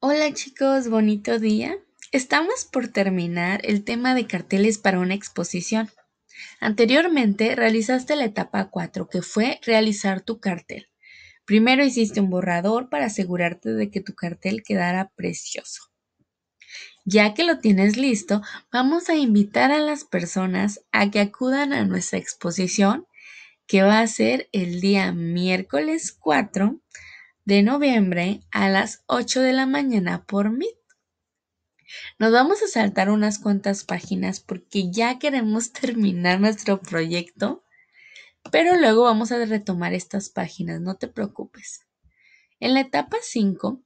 Hola chicos, bonito día. Estamos por terminar el tema de carteles para una exposición. Anteriormente realizaste la etapa 4, que fue realizar tu cartel. Primero hiciste un borrador para asegurarte de que tu cartel quedara precioso. Ya que lo tienes listo, vamos a invitar a las personas a que acudan a nuestra exposición, que va a ser el día miércoles 4 de noviembre a las 8 de la mañana por Meet. Nos vamos a saltar unas cuantas páginas porque ya queremos terminar nuestro proyecto, pero luego vamos a retomar estas páginas, no te preocupes. En la etapa 5,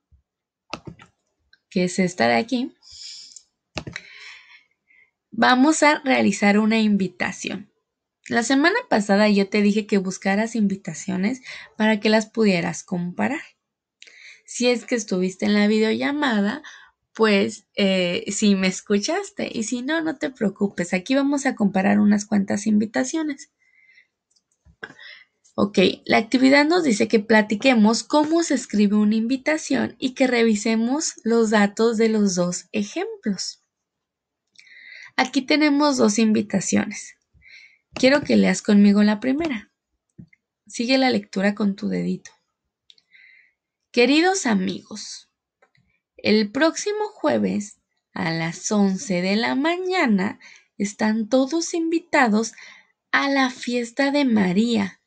que es esta de aquí, vamos a realizar una invitación. La semana pasada yo te dije que buscaras invitaciones para que las pudieras comparar. Si es que estuviste en la videollamada, pues eh, si me escuchaste y si no, no te preocupes. Aquí vamos a comparar unas cuantas invitaciones. Ok, la actividad nos dice que platiquemos cómo se escribe una invitación y que revisemos los datos de los dos ejemplos. Aquí tenemos dos invitaciones. Quiero que leas conmigo la primera. Sigue la lectura con tu dedito. Queridos amigos, el próximo jueves a las 11 de la mañana están todos invitados a la fiesta de María.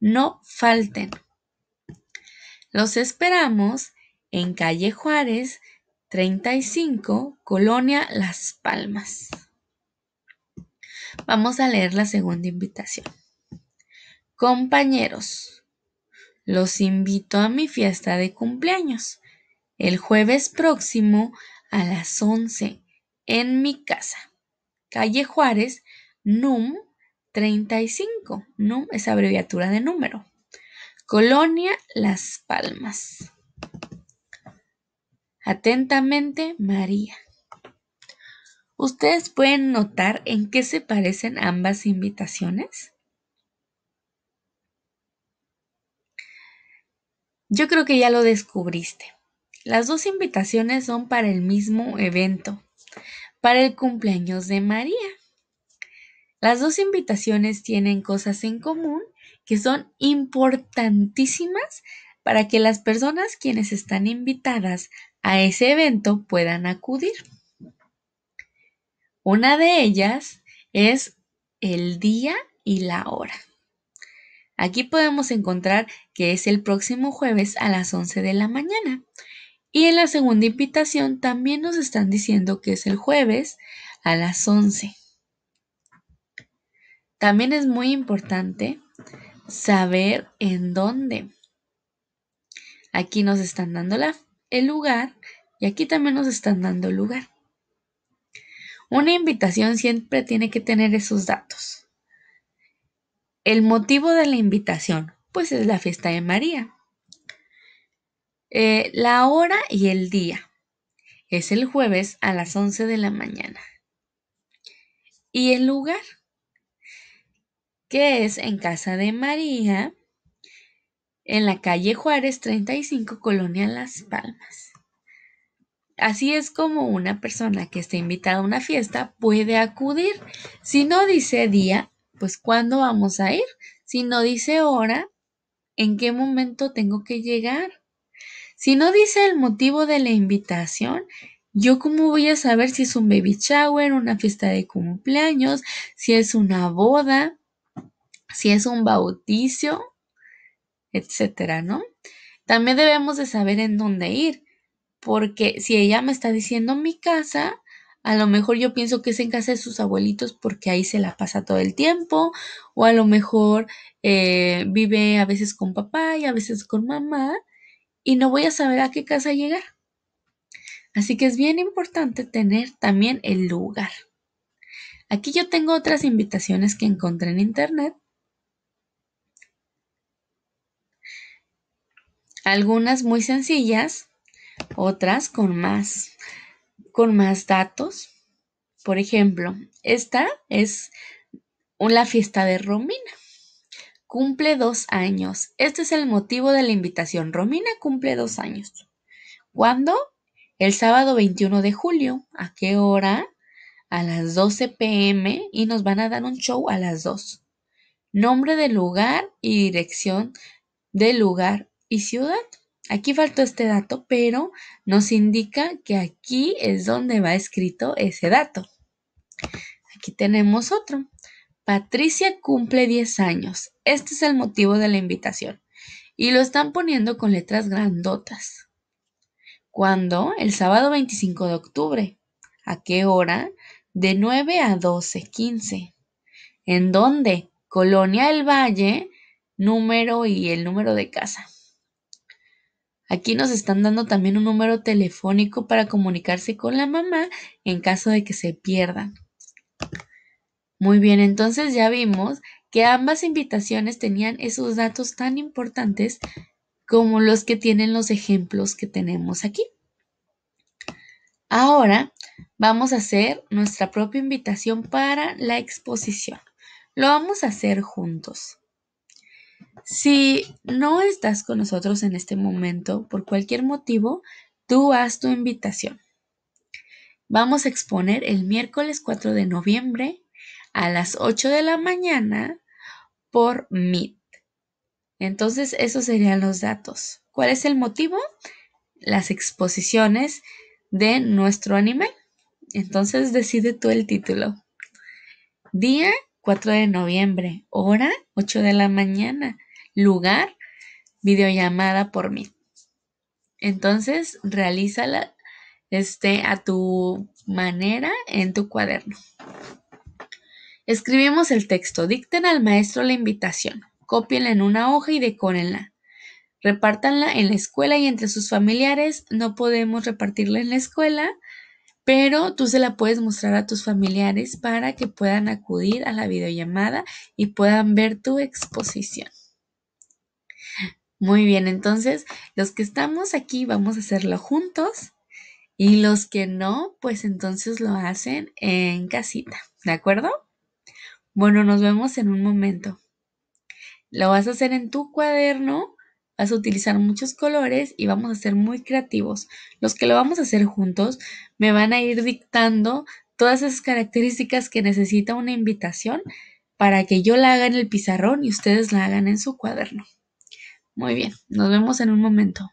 No falten. Los esperamos en calle Juárez 35, Colonia Las Palmas. Vamos a leer la segunda invitación. Compañeros, los invito a mi fiesta de cumpleaños el jueves próximo a las 11 en mi casa, calle Juárez, NUM 35. NUM es abreviatura de número. Colonia Las Palmas. Atentamente, María. ¿Ustedes pueden notar en qué se parecen ambas invitaciones? Yo creo que ya lo descubriste. Las dos invitaciones son para el mismo evento, para el cumpleaños de María. Las dos invitaciones tienen cosas en común que son importantísimas para que las personas quienes están invitadas a ese evento puedan acudir. Una de ellas es el día y la hora. Aquí podemos encontrar que es el próximo jueves a las 11 de la mañana. Y en la segunda invitación también nos están diciendo que es el jueves a las 11. También es muy importante saber en dónde. Aquí nos están dando el lugar y aquí también nos están dando el lugar. Una invitación siempre tiene que tener esos datos. El motivo de la invitación, pues es la fiesta de María. Eh, la hora y el día. Es el jueves a las 11 de la mañana. Y el lugar, que es en casa de María, en la calle Juárez 35, Colonia Las Palmas. Así es como una persona que está invitada a una fiesta puede acudir. Si no dice día, pues cuándo vamos a ir. Si no dice hora, en qué momento tengo que llegar. Si no dice el motivo de la invitación, yo cómo voy a saber si es un baby shower, una fiesta de cumpleaños, si es una boda, si es un bauticio, etcétera, ¿no? También debemos de saber en dónde ir porque si ella me está diciendo mi casa, a lo mejor yo pienso que es en casa de sus abuelitos porque ahí se la pasa todo el tiempo, o a lo mejor eh, vive a veces con papá y a veces con mamá, y no voy a saber a qué casa llegar. Así que es bien importante tener también el lugar. Aquí yo tengo otras invitaciones que encontré en internet. Algunas muy sencillas otras con más, con más datos. Por ejemplo, esta es la fiesta de Romina. Cumple dos años. Este es el motivo de la invitación. Romina cumple dos años. ¿Cuándo? El sábado 21 de julio. ¿A qué hora? A las 12 pm y nos van a dar un show a las 2. Nombre del lugar y dirección de lugar y ciudad. Aquí faltó este dato, pero nos indica que aquí es donde va escrito ese dato. Aquí tenemos otro. Patricia cumple 10 años. Este es el motivo de la invitación. Y lo están poniendo con letras grandotas. ¿Cuándo? El sábado 25 de octubre. ¿A qué hora? De 9 a 12, 15. ¿En dónde? Colonia El Valle, número y el número de casa. Aquí nos están dando también un número telefónico para comunicarse con la mamá en caso de que se pierdan. Muy bien, entonces ya vimos que ambas invitaciones tenían esos datos tan importantes como los que tienen los ejemplos que tenemos aquí. Ahora vamos a hacer nuestra propia invitación para la exposición. Lo vamos a hacer juntos. Si no estás con nosotros en este momento, por cualquier motivo, tú haz tu invitación. Vamos a exponer el miércoles 4 de noviembre a las 8 de la mañana por Meet. Entonces, esos serían los datos. ¿Cuál es el motivo? Las exposiciones de nuestro animal. Entonces, decide tú el título. Día 4 de noviembre, hora 8 de la mañana lugar videollamada por mí. Entonces, realízala este, a tu manera en tu cuaderno. Escribimos el texto, dicten al maestro la invitación, cópienla en una hoja y decórenla. Repártanla en la escuela y entre sus familiares. No podemos repartirla en la escuela, pero tú se la puedes mostrar a tus familiares para que puedan acudir a la videollamada y puedan ver tu exposición. Muy bien, entonces los que estamos aquí vamos a hacerlo juntos y los que no, pues entonces lo hacen en casita, ¿de acuerdo? Bueno, nos vemos en un momento. Lo vas a hacer en tu cuaderno, vas a utilizar muchos colores y vamos a ser muy creativos. Los que lo vamos a hacer juntos me van a ir dictando todas esas características que necesita una invitación para que yo la haga en el pizarrón y ustedes la hagan en su cuaderno. Muy bien, nos vemos en un momento.